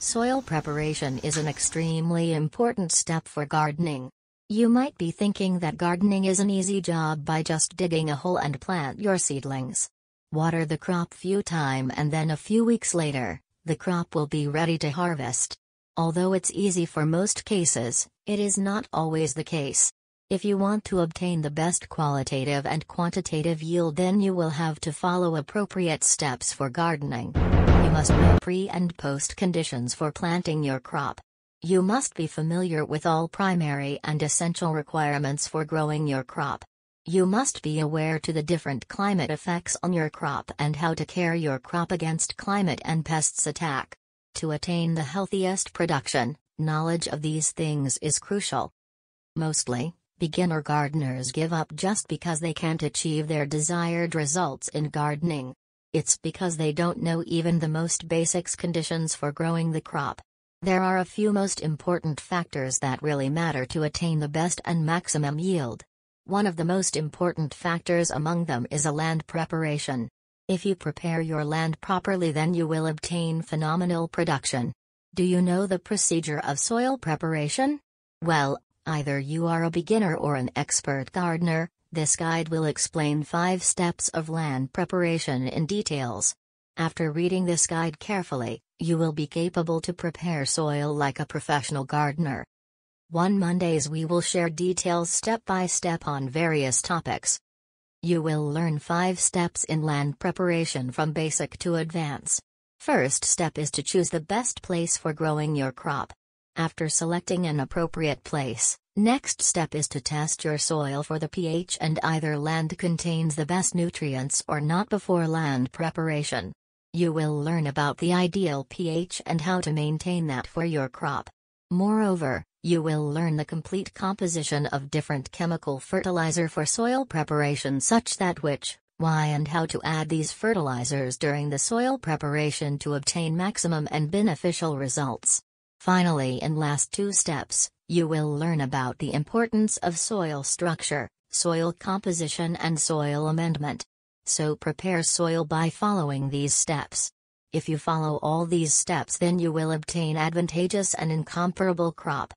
Soil preparation is an extremely important step for gardening. You might be thinking that gardening is an easy job by just digging a hole and plant your seedlings. Water the crop few time and then a few weeks later, the crop will be ready to harvest. Although it's easy for most cases, it is not always the case. If you want to obtain the best qualitative and quantitative yield then you will have to follow appropriate steps for gardening. You must know pre and post conditions for planting your crop. You must be familiar with all primary and essential requirements for growing your crop. You must be aware to the different climate effects on your crop and how to care your crop against climate and pests attack. To attain the healthiest production, knowledge of these things is crucial. Mostly, beginner gardeners give up just because they can't achieve their desired results in gardening. It's because they don't know even the most basics conditions for growing the crop. There are a few most important factors that really matter to attain the best and maximum yield. One of the most important factors among them is a land preparation. If you prepare your land properly then you will obtain phenomenal production. Do you know the procedure of soil preparation? Well, either you are a beginner or an expert gardener, this guide will explain 5 steps of land preparation in details. After reading this guide carefully, you will be capable to prepare soil like a professional gardener. 1 Mondays we will share details step by step on various topics. You will learn 5 steps in land preparation from basic to advance. First step is to choose the best place for growing your crop. After selecting an appropriate place, next step is to test your soil for the pH and either land contains the best nutrients or not before land preparation. You will learn about the ideal pH and how to maintain that for your crop. Moreover, you will learn the complete composition of different chemical fertilizer for soil preparation such that which, why and how to add these fertilizers during the soil preparation to obtain maximum and beneficial results. Finally in last two steps, you will learn about the importance of soil structure, soil composition and soil amendment. So prepare soil by following these steps. If you follow all these steps then you will obtain advantageous and incomparable crop.